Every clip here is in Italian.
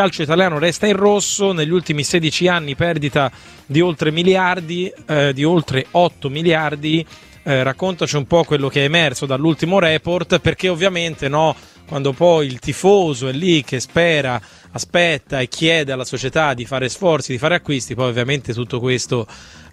calcio italiano resta in rosso, negli ultimi 16 anni perdita di oltre, miliardi, eh, di oltre 8 miliardi. Eh, raccontaci un po' quello che è emerso dall'ultimo report, perché ovviamente no, quando poi il tifoso è lì che spera, aspetta e chiede alla società di fare sforzi, di fare acquisti, poi ovviamente tutto questo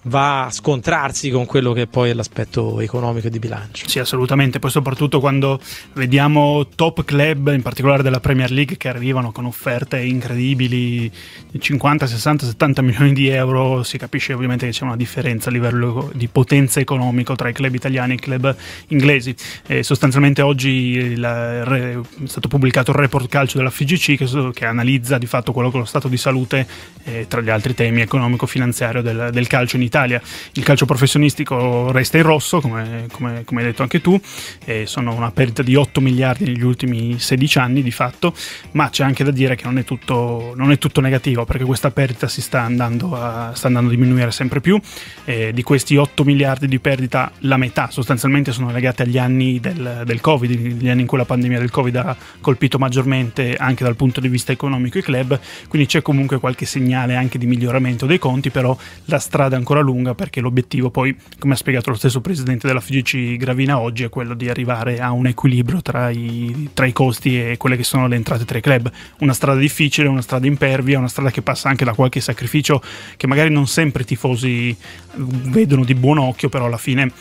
va a scontrarsi con quello che poi è l'aspetto economico e di bilancio. Sì, assolutamente, poi soprattutto quando vediamo top club, in particolare della Premier League, che arrivano con offerte incredibili, di 50, 60, 70 milioni di euro, si capisce ovviamente che c'è una differenza a livello di potenza economico tra i club italiani e i club inglesi. E eh, sostanzialmente oggi è stato pubblicato il report calcio della FGC che, che, analizza di fatto quello che è lo stato di salute eh, tra gli altri temi economico-finanziario del, del calcio in Italia Italia il calcio professionistico resta in rosso, come, come, come hai detto anche tu, e sono una perdita di 8 miliardi negli ultimi 16 anni di fatto, ma c'è anche da dire che non è tutto, non è tutto negativo perché questa perdita si sta andando a, sta andando a diminuire sempre più, eh, di questi 8 miliardi di perdita la metà sostanzialmente sono legate agli anni del, del Covid, gli anni in cui la pandemia del Covid ha colpito maggiormente anche dal punto di vista economico i club, quindi c'è comunque qualche segnale anche di miglioramento dei conti, però la strada è ancora lunga lunga perché l'obiettivo poi, come ha spiegato lo stesso presidente della FGC Gravina oggi, è quello di arrivare a un equilibrio tra i, tra i costi e quelle che sono le entrate tra i club. Una strada difficile, una strada impervia, una strada che passa anche da qualche sacrificio che magari non sempre i tifosi eh, vedono di buon occhio, però alla fine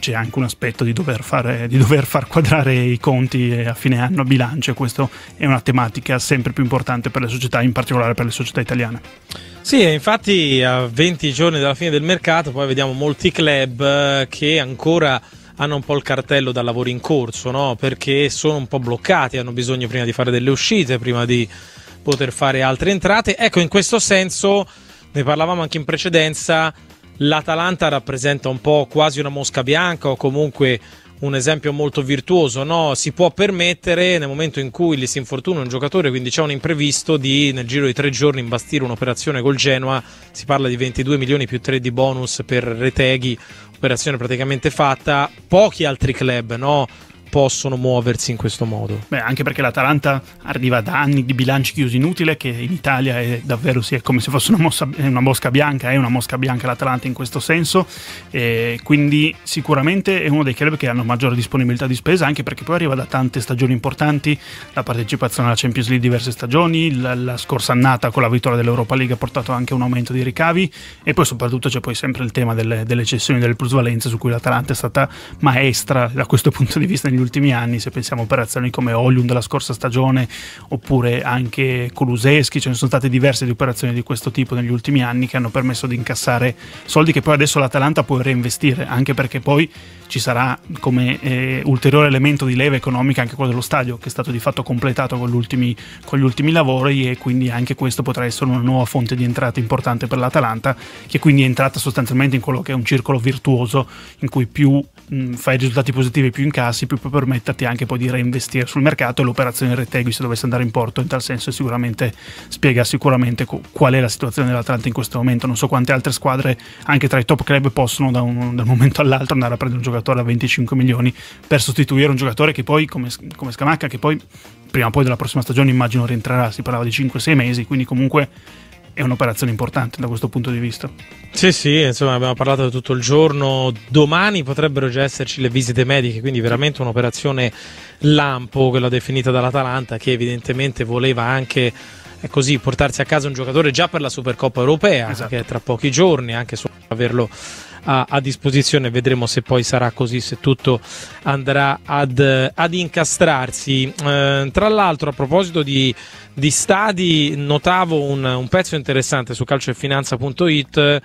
c'è anche un aspetto di dover, fare, di dover, far quadrare i conti eh, a fine anno a bilancio e questa è una tematica sempre più importante per le società, in particolare per le società italiane. Sì, infatti a 20 giorni dalla fine del mercato poi vediamo molti club eh, che ancora hanno un po' il cartello da lavori in corso, no? perché sono un po' bloccati, hanno bisogno prima di fare delle uscite, prima di poter fare altre entrate. Ecco, in questo senso, ne parlavamo anche in precedenza, l'Atalanta rappresenta un po' quasi una mosca bianca o comunque un esempio molto virtuoso, no? si può permettere nel momento in cui gli si infortuna un giocatore, quindi c'è un imprevisto, di nel giro di tre giorni imbastire un'operazione col Genoa, si parla di 22 milioni più 3 di bonus per Reteghi, operazione praticamente fatta, pochi altri club no? possono muoversi in questo modo. Beh, anche perché l'Atalanta arriva da anni di bilanci chiusi inutile, che in Italia è davvero sì, è come se fosse una, mossa, una mosca bianca, è una mosca bianca l'Atalanta in questo senso, e quindi sicuramente è uno dei club che hanno maggiore disponibilità di spesa, anche perché poi arriva da tante stagioni importanti, la partecipazione alla Champions League diverse stagioni, la, la scorsa annata con la vittoria dell'Europa League ha portato anche un aumento di ricavi e poi soprattutto c'è poi sempre il tema delle, delle cessioni, delle plusvalenze su cui l'Atalanta è stata maestra da questo punto di vista negli ultimi ultimi anni, se pensiamo a operazioni come Olium della scorsa stagione oppure anche Kuluseschi, ce ne sono state diverse di operazioni di questo tipo negli ultimi anni che hanno permesso di incassare soldi che poi adesso l'Atalanta può reinvestire, anche perché poi ci sarà come eh, ulteriore elemento di leva economica anche quello dello stadio che è stato di fatto completato con, con gli ultimi lavori e quindi anche questo potrà essere una nuova fonte di entrata importante per l'Atalanta che quindi è entrata sostanzialmente in quello che è un circolo virtuoso in cui più mh, fai risultati positivi più incassi più per permetterti anche poi di reinvestire sul mercato e l'operazione Retegui se dovesse andare in porto in tal senso sicuramente spiega sicuramente qual è la situazione dell'Atlanta in questo momento non so quante altre squadre anche tra i top club possono da un, da un momento all'altro andare a prendere un giocatore a 25 milioni per sostituire un giocatore che poi come, come Scamacca che poi prima o poi della prossima stagione immagino rientrerà si parlava di 5-6 mesi quindi comunque è un'operazione importante da questo punto di vista. Sì, sì, insomma abbiamo parlato tutto il giorno, domani potrebbero già esserci le visite mediche, quindi veramente un'operazione lampo, quella definita dall'Atalanta, che evidentemente voleva anche eh, così portarsi a casa un giocatore già per la Supercoppa europea, esatto. che è tra pochi giorni, anche solo averlo a, a, disposizione. Vedremo se poi sarà così, se tutto andrà ad, eh, ad incastrarsi. Eh, tra l'altro, a proposito di di stadi notavo un, un pezzo interessante su calcioefinanza.it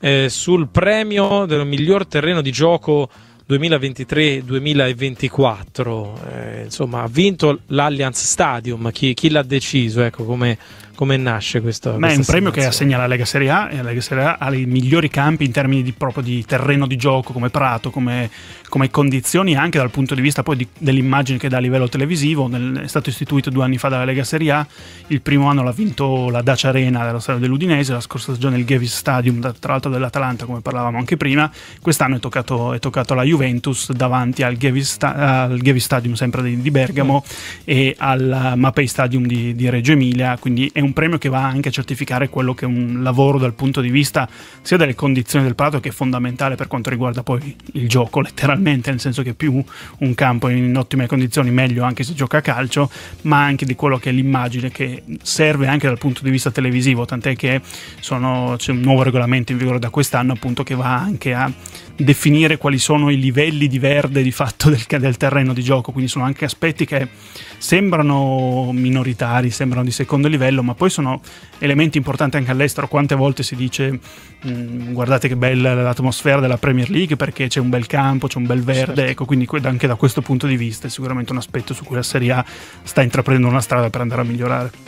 eh, sul premio del miglior terreno di gioco 2023-2024. Eh, insomma, ha vinto l'Allianz Stadium. Chi, chi l'ha deciso? Ecco come, come nasce questo. Ma è un premio che assegna la Lega Serie A e la Lega Serie A ha i migliori campi in termini di, proprio di terreno di gioco, come prato, come, come condizioni, anche dal punto di vista poi dell'immagine che dà a livello televisivo. Nel, è stato istituito due anni fa dalla Lega Serie A. Il primo anno l'ha vinto la Dacia Arena della storia dell'Udinese, la scorsa stagione il Gavis Stadium, tra l'altro dell'Atalanta, come parlavamo anche prima. Quest'anno è toccato, è toccato alla Juve Juventus davanti al Gavi, Sta al Gevi Stadium sempre di, di Bergamo mm. e al Mapei Stadium di, di, Reggio Emilia, quindi è un premio che va anche a certificare quello che è un lavoro dal punto di vista sia delle condizioni del prato che è fondamentale per quanto riguarda poi il gioco letteralmente, nel senso che più un campo è in ottime condizioni meglio anche se gioca a calcio, ma anche di quello che è l'immagine che serve anche dal punto di vista televisivo, tant'è che c'è un nuovo regolamento in vigore da quest'anno appunto che va anche a definire quali sono i livelli di verde di fatto del, del terreno di gioco, quindi sono anche aspetti che sembrano minoritari, sembrano di secondo livello, ma poi sono elementi importanti anche all'estero. Quante volte si dice mm, guardate che bella l'atmosfera della Premier League perché c'è un bel campo, c'è un bel verde, certo. ecco, quindi anche da questo punto di vista è sicuramente un aspetto su cui la Serie A sta intraprendendo una strada per andare a migliorare.